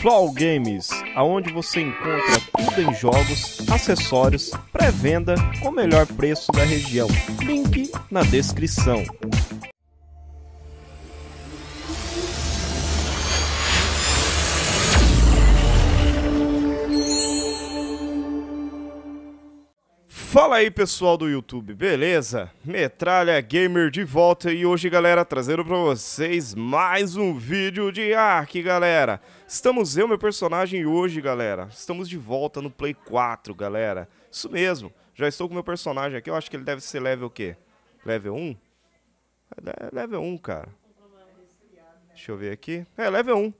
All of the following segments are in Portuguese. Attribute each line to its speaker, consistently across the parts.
Speaker 1: Flow Games, aonde você encontra tudo em jogos, acessórios, pré-venda com melhor preço da região. Link na descrição. Fala aí pessoal do YouTube, beleza? Metralha Gamer de volta e hoje galera, trazendo pra vocês mais um vídeo de Ark galera Estamos eu, meu personagem, hoje galera, estamos de volta no Play 4 galera Isso mesmo, já estou com meu personagem aqui, eu acho que ele deve ser level o quê? Level 1? É, é level 1 cara Deixa eu ver aqui, é level 1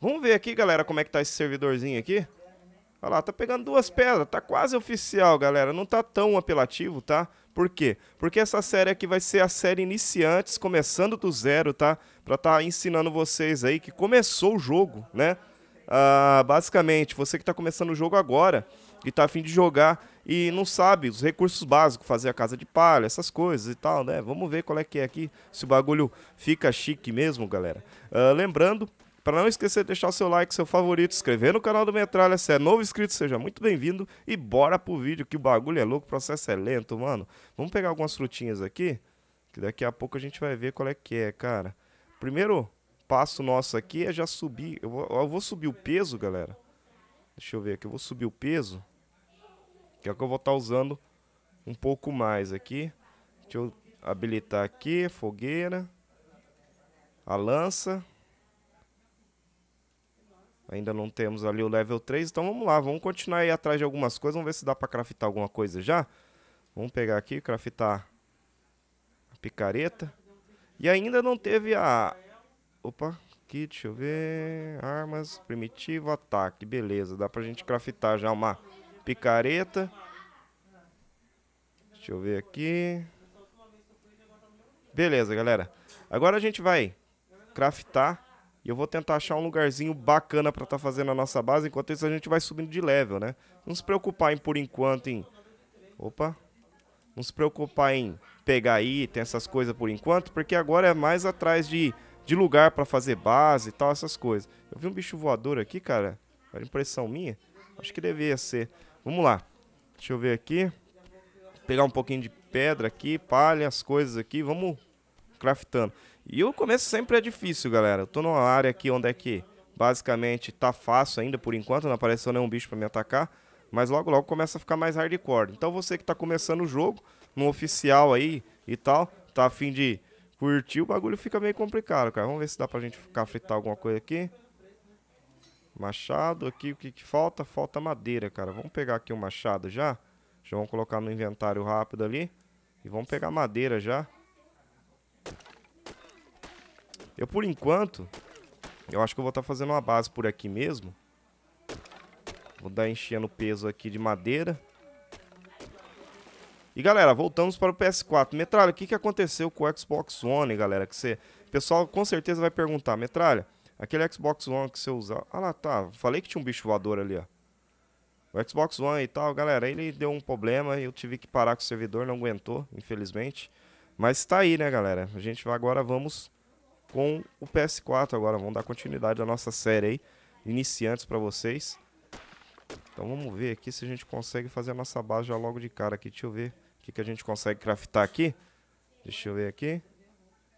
Speaker 1: Vamos ver aqui galera como é que tá esse servidorzinho aqui Olha lá, tá pegando duas pedras, tá quase oficial, galera. Não tá tão apelativo, tá? Por quê? Porque essa série aqui vai ser a série iniciantes, começando do zero, tá? Pra tá ensinando vocês aí que começou o jogo, né? Ah, basicamente, você que tá começando o jogo agora e tá afim de jogar e não sabe os recursos básicos, fazer a casa de palha, essas coisas e tal, né? Vamos ver qual é que é aqui, se o bagulho fica chique mesmo, galera. Ah, lembrando para não esquecer de deixar seu like, seu favorito, inscrever no canal do Metralha. Se é novo inscrito, seja muito bem-vindo. E bora pro vídeo, que o bagulho é louco, o processo é lento, mano. Vamos pegar algumas frutinhas aqui, que daqui a pouco a gente vai ver qual é que é, cara. Primeiro passo nosso aqui é já subir. Eu vou, eu vou subir o peso, galera. Deixa eu ver aqui, eu vou subir o peso. Que é o que eu vou estar tá usando um pouco mais aqui. Deixa eu habilitar aqui, fogueira. A lança. Ainda não temos ali o level 3, então vamos lá, vamos continuar aí atrás de algumas coisas, vamos ver se dá para craftar alguma coisa já. Vamos pegar aqui, craftar a picareta. E ainda não teve a... Opa, aqui, deixa eu ver... Armas, primitivo, ataque, beleza. Dá pra gente craftar já uma picareta. Deixa eu ver aqui. Beleza, galera. Agora a gente vai craftar e eu vou tentar achar um lugarzinho bacana para estar tá fazendo a nossa base. Enquanto isso, a gente vai subindo de level, né? Não se preocupar em, por enquanto, em... Opa! Não se preocupar em pegar item, essas coisas por enquanto. Porque agora é mais atrás de, de lugar para fazer base e tal, essas coisas. Eu vi um bicho voador aqui, cara. Era impressão minha? Acho que devia ser. Vamos lá. Deixa eu ver aqui. Pegar um pouquinho de pedra aqui, palha, as coisas aqui. Vamos craftando. E o começo sempre é difícil, galera. Eu tô numa área aqui onde é que basicamente tá fácil ainda por enquanto, não apareceu nenhum bicho para me atacar, mas logo logo começa a ficar mais hardcore. Então você que tá começando o jogo, no oficial aí e tal, tá a fim de curtir, o bagulho fica meio complicado, cara. Vamos ver se dá pra gente ficar fritar alguma coisa aqui. Machado aqui, o que, que falta? Falta madeira, cara. Vamos pegar aqui o um machado já. Já vamos colocar no inventário rápido ali. E vamos pegar madeira já. Eu, por enquanto, eu acho que eu vou estar tá fazendo uma base por aqui mesmo. Vou dar enchendo peso aqui de madeira. E galera, voltamos para o PS4. Metralha, o que, que aconteceu com o Xbox One, galera? Que você... O pessoal com certeza vai perguntar, Metralha, aquele Xbox One que você usava... Ah lá, tá. Falei que tinha um bicho voador ali, ó. O Xbox One e tal, galera, ele deu um problema e eu tive que parar com o servidor, não aguentou, infelizmente. Mas tá aí, né, galera? A gente vai agora vamos com o PS4 agora. Vamos dar continuidade à nossa série aí, iniciantes para vocês. Então vamos ver aqui se a gente consegue fazer a nossa base já logo de cara aqui. Deixa eu ver o que, que a gente consegue craftar aqui. Deixa eu ver aqui.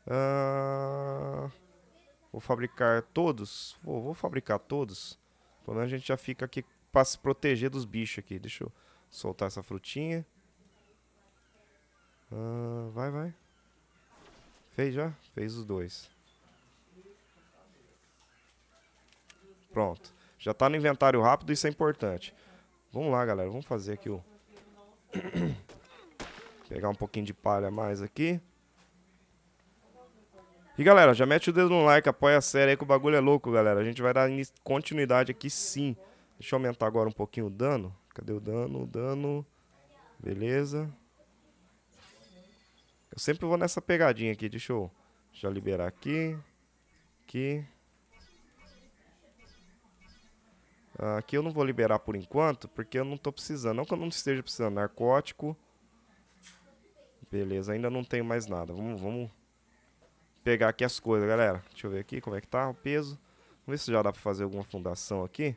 Speaker 1: Ah, vou fabricar todos. Vou, vou fabricar todos. Pelo menos a gente já fica aqui para se proteger dos bichos aqui. Deixa eu soltar essa frutinha. Ah, vai, vai. Fez já? Fez os dois. Pronto. Já está no inventário rápido, isso é importante. Vamos lá, galera. Vamos fazer aqui o... Pegar um pouquinho de palha a mais aqui. E galera, já mete o dedo no like, apoia a série aí que o bagulho é louco, galera. A gente vai dar continuidade aqui sim. Deixa eu aumentar agora um pouquinho o dano. Cadê o dano? O dano. Beleza. Eu sempre vou nessa pegadinha aqui. Deixa eu já liberar aqui. Aqui. aqui ah, eu não vou liberar por enquanto, porque eu não estou precisando. Não que eu não esteja precisando. Narcótico. Beleza, ainda não tenho mais nada. Vamos, vamos pegar aqui as coisas, galera. Deixa eu ver aqui como é que tá o peso. Vamos ver se já dá para fazer alguma fundação aqui.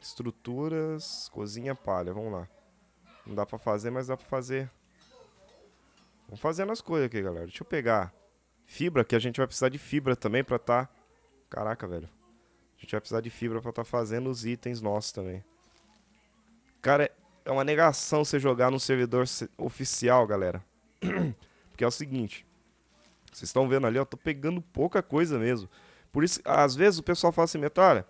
Speaker 1: Estruturas, cozinha, palha, vamos lá. Não dá para fazer, mas dá para fazer. Vamos fazendo as coisas aqui, galera. Deixa eu pegar Fibra, que a gente vai precisar de fibra também pra tá... Caraca, velho. A gente vai precisar de fibra pra tá fazendo os itens nossos também. Cara, é, é uma negação você jogar no servidor oficial, galera. Porque é o seguinte. Vocês estão vendo ali, ó. Tô pegando pouca coisa mesmo. Por isso, às vezes o pessoal fala assim, Metalha,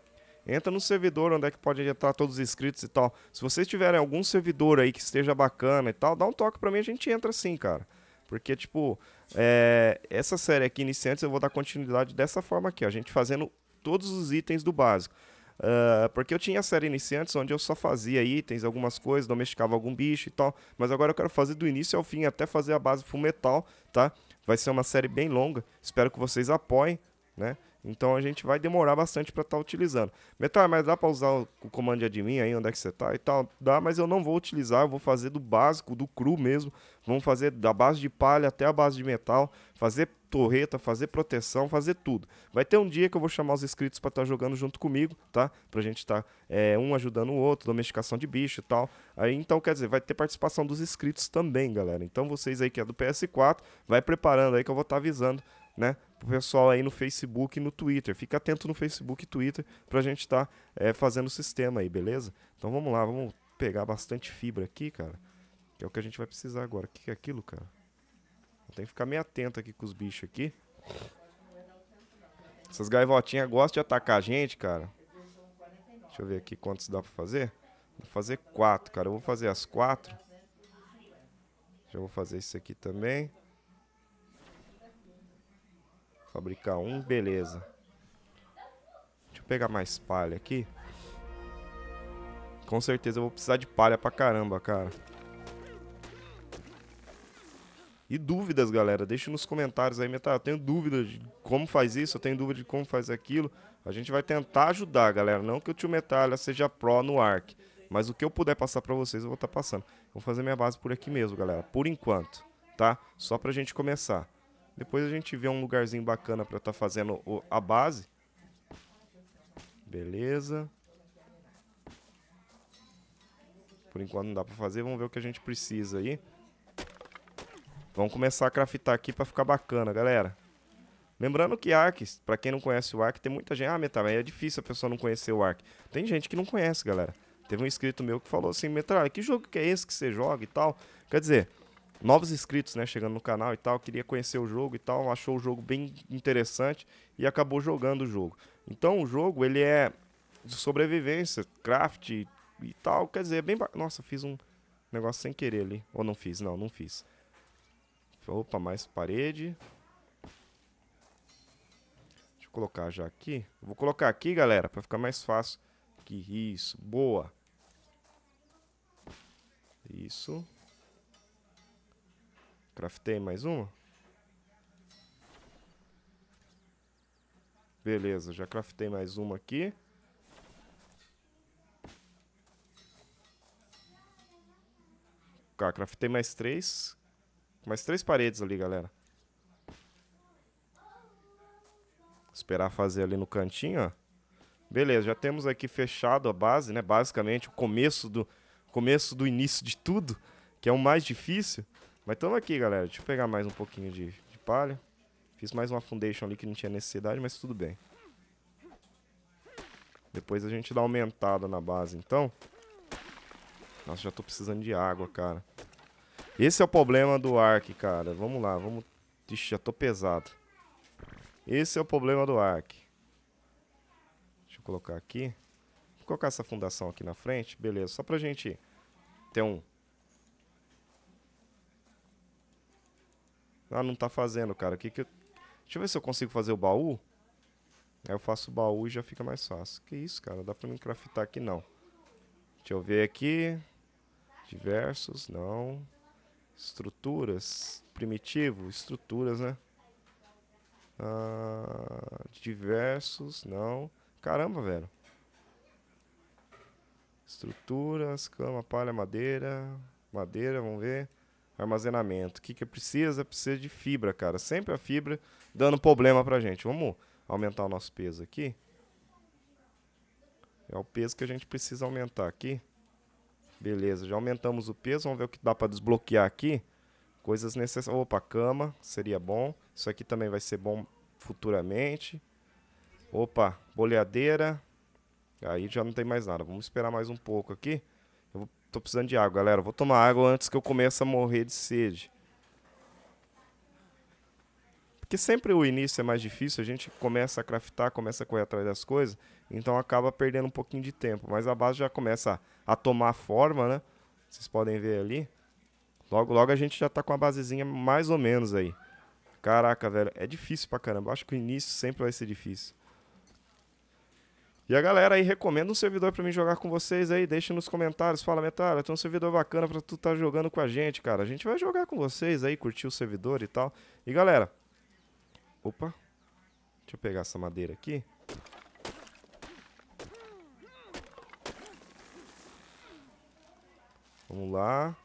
Speaker 1: entra no servidor onde é que pode entrar todos os inscritos e tal. Se vocês tiverem algum servidor aí que esteja bacana e tal, dá um toque pra mim, a gente entra sim, cara. Porque, tipo, é, essa série aqui, Iniciantes, eu vou dar continuidade dessa forma aqui, a gente fazendo todos os itens do básico. Uh, porque eu tinha a série Iniciantes, onde eu só fazia itens, algumas coisas, domesticava algum bicho e tal. Mas agora eu quero fazer do início ao fim, até fazer a base Full Metal, tá? Vai ser uma série bem longa, espero que vocês apoiem, né? Então a gente vai demorar bastante para estar tá utilizando. Metal, mas dá para usar o comando de admin aí, onde é que você está e tal? Dá, mas eu não vou utilizar, eu vou fazer do básico, do cru mesmo. Vamos fazer da base de palha até a base de metal, fazer torreta, fazer proteção, fazer tudo. Vai ter um dia que eu vou chamar os inscritos para estar tá jogando junto comigo, tá? Pra gente estar tá, é, um ajudando o outro, domesticação de bicho e tal. Aí então, quer dizer, vai ter participação dos inscritos também, galera. Então vocês aí que é do PS4, vai preparando aí que eu vou estar tá avisando né? Pro pessoal aí no Facebook e no Twitter. Fica atento no Facebook e Twitter pra gente estar tá, é, fazendo o sistema aí, beleza? Então vamos lá, vamos pegar bastante fibra aqui, cara. Que é o que a gente vai precisar agora. O que, que é aquilo, cara? Tem que ficar meio atento aqui com os bichos aqui. Essas gaivotinhas gostam de atacar a gente, cara. Deixa eu ver aqui quantos dá pra fazer. Vou fazer quatro, cara. Eu vou fazer as quatro. Já vou fazer isso aqui também. Fabricar um, beleza. Deixa eu pegar mais palha aqui. Com certeza eu vou precisar de palha pra caramba, cara. E dúvidas, galera, deixa nos comentários aí, Metal. Eu tenho dúvidas de como faz isso, eu tenho dúvida de como faz aquilo. A gente vai tentar ajudar, galera. Não que o tio Metalha seja pró no ARC, mas o que eu puder passar pra vocês, eu vou estar tá passando. Vou fazer minha base por aqui mesmo, galera, por enquanto, tá? Só pra gente começar. Depois a gente vê um lugarzinho bacana para estar tá fazendo o, a base. Beleza. Por enquanto não dá para fazer, vamos ver o que a gente precisa aí. Vamos começar a craftar aqui para ficar bacana, galera. Lembrando que Ark, para quem não conhece o Ark, tem muita gente... Ah, Metralha, é difícil a pessoa não conhecer o Ark. Tem gente que não conhece, galera. Teve um inscrito meu que falou assim, Metralha, que jogo que é esse que você joga e tal? Quer dizer, novos inscritos, né, chegando no canal e tal, queria conhecer o jogo e tal, achou o jogo bem interessante e acabou jogando o jogo. Então o jogo ele é de sobrevivência, craft e, tal, quer dizer, é bem nossa, fiz um negócio sem querer ali, ou não fiz, não, não fiz. Opa, mais parede. Deixa eu colocar já aqui. vou colocar aqui, galera, para ficar mais fácil. Que isso, boa. Isso. Craftei mais uma? Beleza, já craftei mais uma aqui. craftei mais três. Mais três paredes ali, galera. Esperar fazer ali no cantinho, ó. Beleza, já temos aqui fechado a base, né? Basicamente o começo do, começo do início de tudo, que é o mais difícil. Mas tamo aqui, galera. Deixa eu pegar mais um pouquinho de, de palha. Fiz mais uma foundation ali que não tinha necessidade, mas tudo bem. Depois a gente dá aumentada na base, então. Nossa, já tô precisando de água, cara. Esse é o problema do Ark, cara. Vamos lá, vamos... Ixi, já tô pesado. Esse é o problema do Ark. Deixa eu colocar aqui. Vou colocar essa fundação aqui na frente. Beleza, só pra gente ter um, Ah, não tá fazendo, cara. Que que eu... Deixa eu ver se eu consigo fazer o baú. Aí eu faço o baú e já fica mais fácil. Que isso, cara? Dá pra me craftar aqui, não. Deixa eu ver aqui. Diversos, não. Estruturas. Primitivo, estruturas, né? Ah, diversos, não. Caramba, velho. Estruturas, cama, palha, madeira. Madeira, vamos ver armazenamento. O que, que precisa? Precisa de fibra, cara. Sempre a fibra dando problema pra gente. Vamos aumentar o nosso peso aqui. É o peso que a gente precisa aumentar aqui. Beleza, já aumentamos o peso. Vamos ver o que dá para desbloquear aqui. Coisas necessárias. Opa, cama seria bom. Isso aqui também vai ser bom futuramente. Opa, boleadeira. Aí já não tem mais nada. Vamos esperar mais um pouco aqui. Eu vou tô precisando de água, galera. Vou tomar água antes que eu comece a morrer de sede. Porque sempre o início é mais difícil, a gente começa a craftar, começa a correr atrás das coisas, então acaba perdendo um pouquinho de tempo. Mas a base já começa a, tomar forma, né? Vocês podem ver ali. Logo, logo a gente já tá com a basezinha mais ou menos aí. Caraca, velho, é difícil pra caramba. Acho que o início sempre vai ser difícil. E a galera aí recomenda um servidor para mim jogar com vocês aí, deixa nos comentários, fala Metalha, tem um servidor bacana para tu estar tá jogando com a gente, cara. A gente vai jogar com vocês aí, curtir o servidor e tal. E galera, opa. Deixa eu pegar essa madeira aqui. Vamos lá.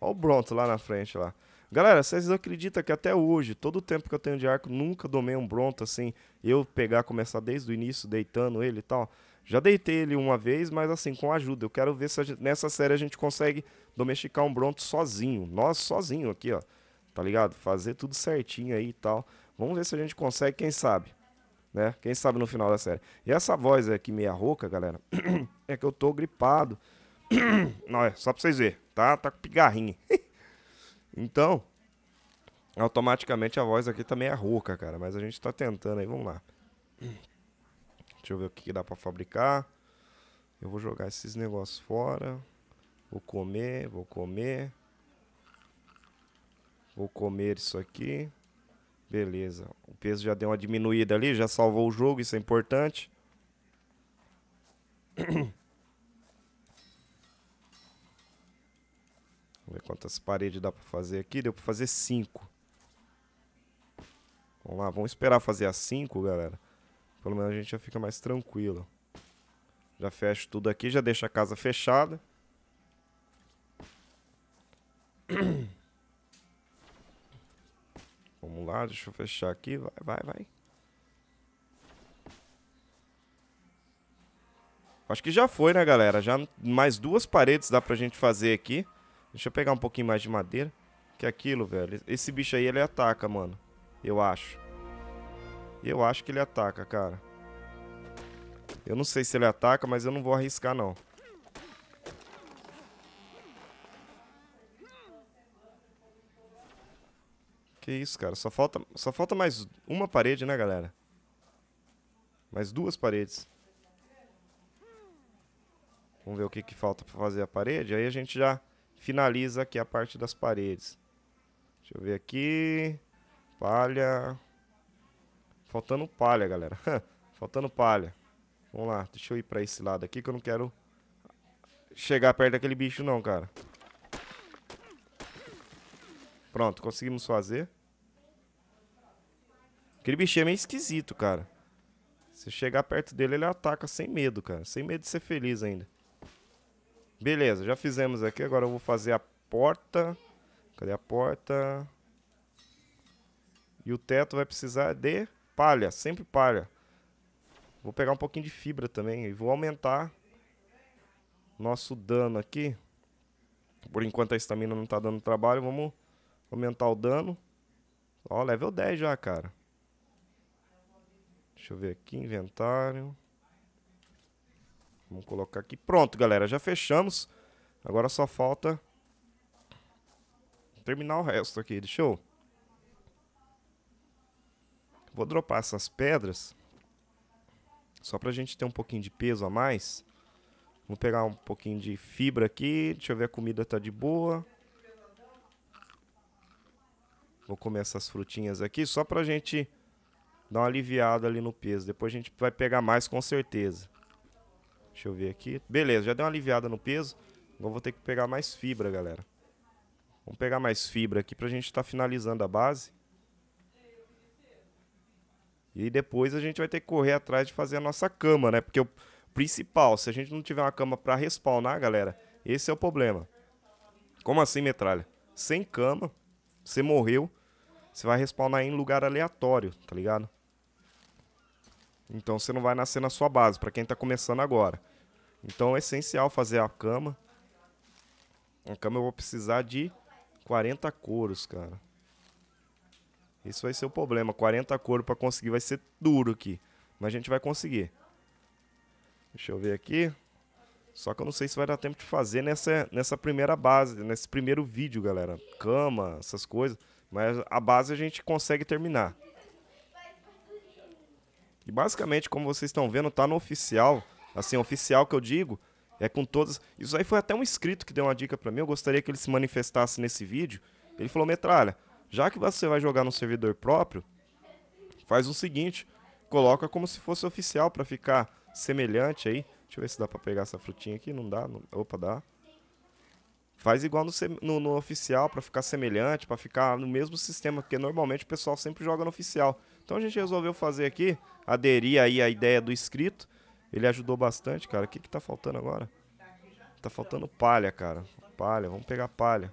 Speaker 1: Olha o Bronto lá na frente lá. Galera, vocês acreditam que até hoje, todo o tempo que eu tenho de arco, nunca domei um Bronto assim, eu pegar, começar desde o início, deitando ele e tal? Já deitei ele uma vez, mas assim, com ajuda. Eu quero ver se gente, nessa série a gente consegue domesticar um Bronto sozinho. Nós sozinho aqui, ó. Tá ligado? Fazer tudo certinho aí e tal. Vamos ver se a gente consegue, quem sabe. Né? Quem sabe no final da série. E essa voz aqui meia rouca, galera, é que eu tô gripado. Não, é só pra vocês verem, tá? Tá com pigarrinha. Então, automaticamente a voz aqui também tá é rouca, cara. Mas a gente tá tentando aí, vamos lá. Deixa eu ver o que, dá pra fabricar. Eu vou jogar esses negócios fora. Vou comer, vou comer. Vou comer isso aqui. Beleza. O peso já deu uma diminuída ali, já salvou o jogo, isso é importante. Vamos ver quantas paredes dá pra fazer aqui. Deu pra fazer cinco. Vamos lá, vamos esperar fazer as cinco, galera. Pelo menos a gente já fica mais tranquilo. Já fecho tudo aqui, já deixa a casa fechada. Vamos lá, deixa eu fechar aqui. Vai, vai, vai. Acho que já foi, né, galera? Já mais duas paredes dá pra gente fazer aqui. Deixa eu pegar um pouquinho mais de madeira. Que é aquilo, velho. Esse bicho aí, ele ataca, mano. Eu acho. Eu acho que ele ataca, cara. Eu não sei se ele ataca, mas eu não vou arriscar, não. Que isso, cara. Só falta, só falta mais uma parede, né, galera? Mais duas paredes. Vamos ver o que, que falta pra fazer a parede. Aí a gente já finaliza aqui a parte das paredes. Deixa eu ver aqui. Palha. Faltando palha, galera. Faltando palha. Vamos lá, deixa eu ir pra esse lado aqui que eu não quero chegar perto daquele bicho não, cara. Pronto, conseguimos fazer. Aquele bichinho é meio esquisito, cara. Se chegar perto dele, ele ataca sem medo, cara. Sem medo de ser feliz ainda. Beleza, já fizemos aqui. Agora eu vou fazer a porta. Cadê a porta? E o teto vai precisar de palha, sempre palha. Vou pegar um pouquinho de fibra também e vou aumentar nosso dano aqui. Por enquanto a estamina não tá dando trabalho, vamos aumentar o dano. Ó, level 10 já, cara. Deixa eu ver aqui, inventário. Vamos colocar aqui. Pronto, galera, já fechamos. Agora só falta terminar o resto aqui. Deixa eu... Vou dropar essas pedras. Só pra gente ter um pouquinho de peso a mais. Vou pegar um pouquinho de fibra aqui. Deixa eu ver a comida tá de boa. Vou comer essas frutinhas aqui só pra gente dar uma aliviada ali no peso. Depois a gente vai pegar mais com certeza. Deixa eu ver aqui. Beleza, já deu uma aliviada no peso. Agora vou ter que pegar mais fibra, galera. Vamos pegar mais fibra aqui pra gente estar tá finalizando a base. E depois a gente vai ter que correr atrás de fazer a nossa cama, né? Porque o principal, se a gente não tiver uma cama pra respawnar, galera, esse é o problema. Como assim, metralha? Sem cama, você morreu, você vai respawnar em lugar aleatório, tá ligado? Então você não vai nascer na sua base, para quem está começando agora. Então é essencial fazer a cama. A cama eu vou precisar de 40 couros, cara. Isso vai ser o problema. 40 couro para conseguir vai ser duro aqui. Mas a gente vai conseguir. Deixa eu ver aqui. Só que eu não sei se vai dar tempo de fazer nessa, nessa primeira base, nesse primeiro vídeo, galera. Cama, essas coisas. Mas a base a gente consegue terminar. E basicamente, como vocês estão vendo, tá no oficial. Assim, oficial que eu digo, é com todas. Isso aí foi até um inscrito que deu uma dica para mim. Eu gostaria que ele se manifestasse nesse vídeo. Ele falou: Metralha, já que você vai jogar no servidor próprio, faz o seguinte: coloca como se fosse oficial para ficar semelhante aí. Deixa eu ver se dá para pegar essa frutinha aqui. Não dá. Não... Opa, dá. Faz igual no, no, no oficial para ficar semelhante, para ficar no mesmo sistema, porque normalmente o pessoal sempre joga no oficial. Então a gente resolveu fazer aqui, aderir aí à ideia do escrito. Ele ajudou bastante, cara. O que, que tá faltando agora? Tá faltando palha, cara. Palha, vamos pegar palha.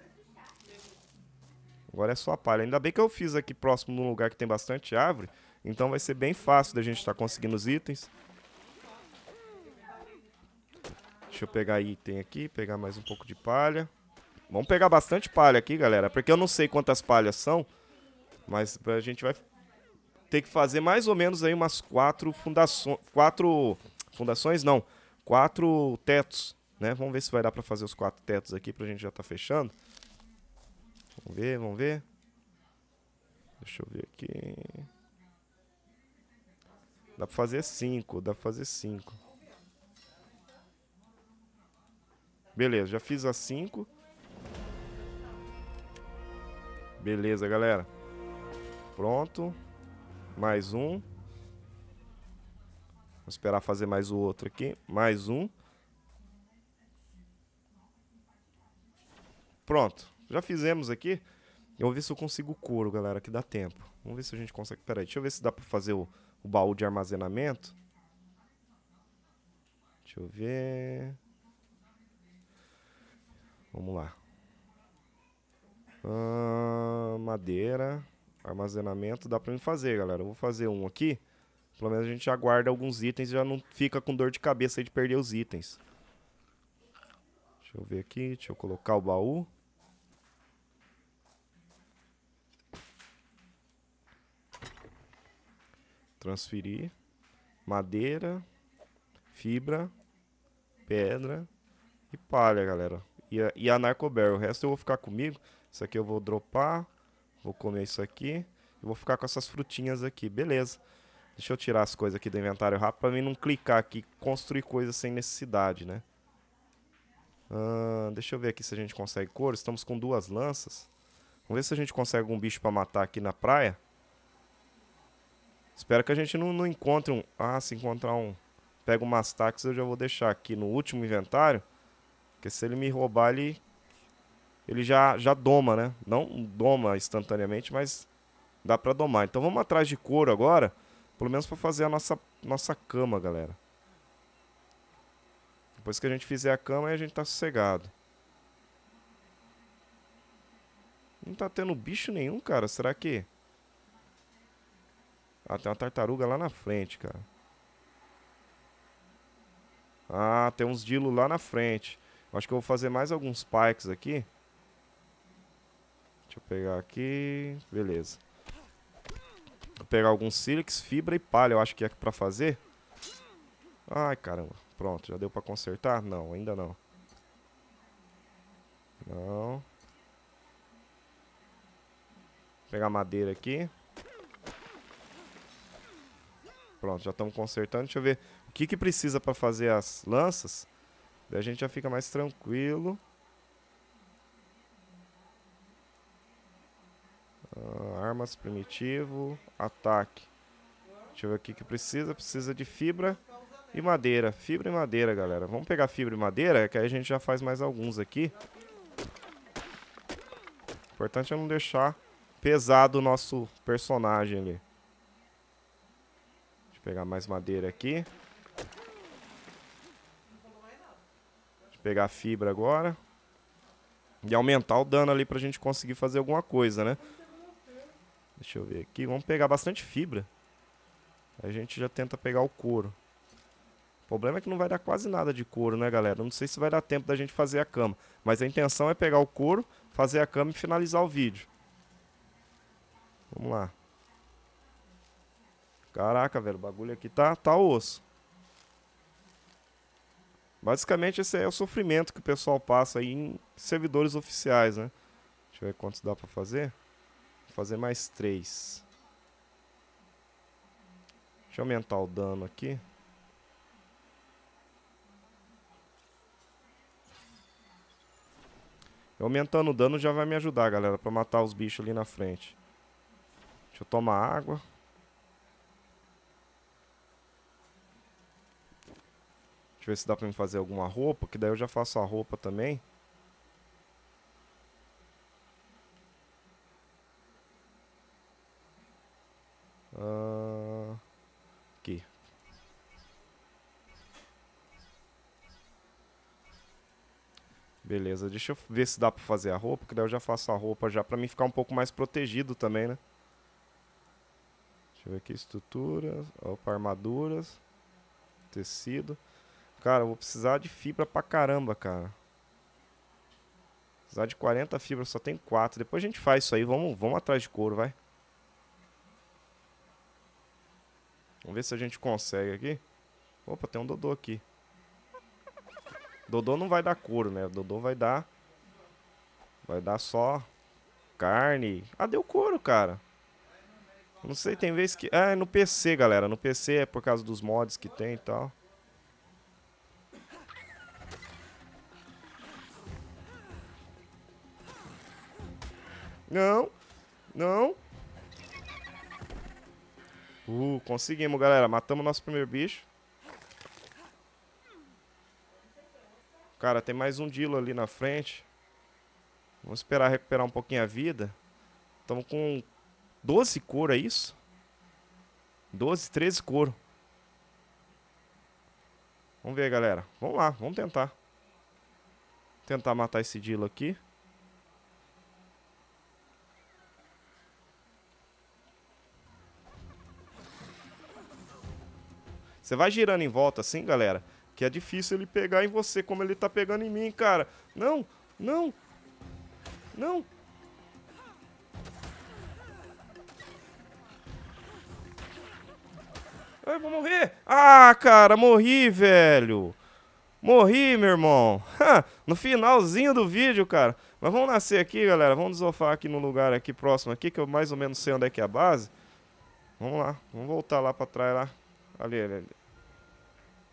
Speaker 1: Agora é só palha. Ainda bem que eu fiz aqui próximo de um lugar que tem bastante árvore. Então vai ser bem fácil da gente estar tá conseguindo os itens. Deixa eu pegar item aqui, pegar mais um pouco de palha. Vamos pegar bastante palha aqui, galera. Porque eu não sei quantas palhas são. Mas a gente vai ter que fazer mais ou menos aí umas quatro fundações, quatro fundações não, quatro tetos, né? Vamos ver se vai dar para fazer os quatro tetos aqui para a gente já estar tá fechando. Vamos ver, vamos ver. Deixa eu ver aqui. Dá para fazer cinco, dá para fazer cinco. Beleza, já fiz as cinco. Beleza, galera. Pronto. Mais um. Vou esperar fazer mais o outro aqui. Mais um. Pronto. Já fizemos aqui. Eu vou ver se eu consigo o couro, galera, que dá tempo. Vamos ver se a gente consegue... Pera aí, deixa eu ver se dá pra fazer o, o baú de armazenamento. Deixa eu ver... Vamos lá. Ah, madeira... Armazenamento dá pra mim fazer, galera. Eu vou fazer um aqui. Pelo menos a gente já guarda alguns itens e já não fica com dor de cabeça de perder os itens. Deixa eu ver aqui. Deixa eu colocar o baú. Transferir. Madeira. Fibra. Pedra. E palha, galera. E a, e a O resto eu vou ficar comigo. Isso aqui eu vou dropar. Vou comer isso aqui e vou ficar com essas frutinhas aqui. Beleza. Deixa eu tirar as coisas aqui do inventário rápido pra mim não clicar aqui construir coisas sem necessidade, né? Ah, deixa eu ver aqui se a gente consegue couro. Estamos com duas lanças. Vamos ver se a gente consegue um bicho pra matar aqui na praia. Espero que a gente não, não encontre um... Ah, se encontrar um... Pega um Mastax, eu já vou deixar aqui no último inventário. Porque se ele me roubar, ele ele já, já doma, né? Não doma instantaneamente, mas dá para domar. Então vamos atrás de couro agora, pelo menos para fazer a nossa, nossa cama, galera. Depois que a gente fizer a cama, a gente tá sossegado. Não tá tendo bicho nenhum, cara. Será que... Ah, tem uma tartaruga lá na frente, cara. Ah, tem uns dilo lá na frente. Acho que eu vou fazer mais alguns pikes aqui. Deixa eu pegar aqui. Beleza. Vou pegar alguns sílex, fibra e palha, eu acho que é pra fazer. Ai, caramba. Pronto, já deu pra consertar? Não, ainda não. Não. Vou pegar madeira aqui. Pronto, já estamos consertando. Deixa eu ver o que, que precisa pra fazer as lanças. Daí a gente já fica mais tranquilo. Uh, armas primitivo, ataque. Deixa eu ver o que precisa. Precisa de fibra e madeira. Fibra e madeira, galera. Vamos pegar fibra e madeira, que aí a gente já faz mais alguns aqui. O importante é não deixar pesado o nosso personagem ali. Deixa eu pegar mais madeira aqui. Deixa eu pegar fibra agora. E aumentar o dano ali pra gente conseguir fazer alguma coisa, né? Deixa eu ver aqui. Vamos pegar bastante fibra. A gente já tenta pegar o couro. O problema é que não vai dar quase nada de couro, né, galera? Não sei se vai dar tempo da gente fazer a cama. Mas a intenção é pegar o couro, fazer a cama e finalizar o vídeo. Vamos lá. Caraca, velho, o bagulho aqui tá, tá osso. Basicamente esse é o sofrimento que o pessoal passa aí em servidores oficiais, né? Deixa eu ver quantos dá pra fazer fazer mais três. Deixa eu aumentar o dano aqui. Eu aumentando o dano já vai me ajudar, galera, pra matar os bichos ali na frente. Deixa eu tomar água. Deixa eu ver se dá pra me fazer alguma roupa, que daí eu já faço a roupa também. Beleza, deixa eu ver se dá pra fazer a roupa, que daí eu já faço a roupa já, pra mim ficar um pouco mais protegido também, né? Deixa eu ver aqui, estruturas, opa, armaduras, tecido. Cara, eu vou precisar de fibra pra caramba, cara. Precisar de 40 fibras, só tem 4. Depois a gente faz isso aí, vamos, vamos atrás de couro, vai. Vamos ver se a gente consegue aqui. Opa, tem um Dodô aqui. Dodô não vai dar couro, né? Dodô vai dar. Vai dar só carne. Ah, deu couro, cara. Não sei, tem vez que. Ah, é no PC, galera. No PC é por causa dos mods que tem e tal. Não. Não. Uh, conseguimos, galera. Matamos nosso primeiro bicho. Cara, tem mais um Dilo ali na frente. Vamos esperar recuperar um pouquinho a vida. Estamos com 12 couro, é isso? 12, 13 couro. Vamos ver, galera. Vamos lá, vamos tentar. Tentar matar esse Dilo aqui. Você vai girando em volta assim, galera. Que é difícil ele pegar em você como ele tá pegando em mim, cara. Não, não, não. Ai, vou morrer. Ah, cara, morri, velho. Morri, meu irmão. Ha, no finalzinho do vídeo, cara. Mas vamos nascer aqui, galera. Vamos desofar aqui no lugar aqui próximo aqui, que eu mais ou menos sei onde é que é a base. Vamos lá. Vamos voltar lá pra trás, lá. Ali, ali, ali.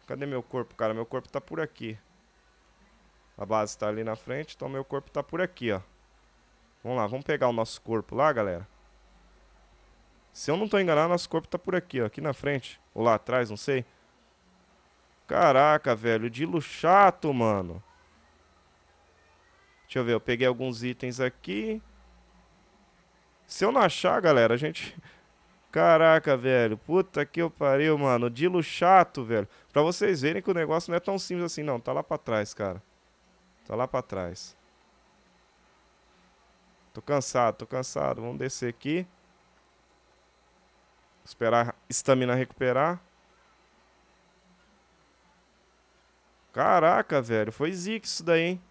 Speaker 1: Cadê meu corpo, cara? Meu corpo tá por aqui. A base tá ali na frente, então meu corpo tá por aqui, ó. Vamos lá, vamos pegar o nosso corpo lá, galera. Se eu não tô enganado, nosso corpo tá por aqui, ó. Aqui na frente. Ou lá atrás, não sei. Caraca, velho. Dilo chato, mano. Deixa eu ver, eu peguei alguns itens aqui. Se eu não achar, galera, a gente... Caraca, velho. Puta que eu pariu, mano. Dilo chato, velho. Pra vocês verem que o negócio não é tão simples assim, não. Tá lá pra trás, cara. Tá lá pra trás. Tô cansado, tô cansado. Vamos descer aqui. Esperar a estamina recuperar. Caraca, velho. Foi zica isso daí, hein?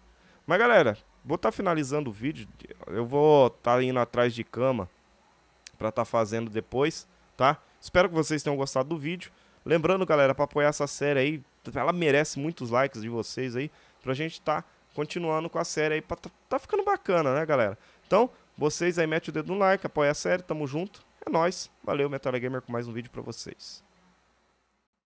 Speaker 1: Mas, galera, vou estar tá finalizando o vídeo. Eu vou estar tá indo atrás de cama para estar tá fazendo depois, tá? Espero que vocês tenham gostado do vídeo. Lembrando, galera, para apoiar essa série aí, ela merece muitos likes de vocês aí, pra gente estar tá continuando com a série aí, pra tá, tá ficando bacana, né, galera? Então, vocês aí metem o dedo no like, apoia a série, tamo junto, é nóis. Valeu, Metal Gamer, com mais um vídeo pra vocês.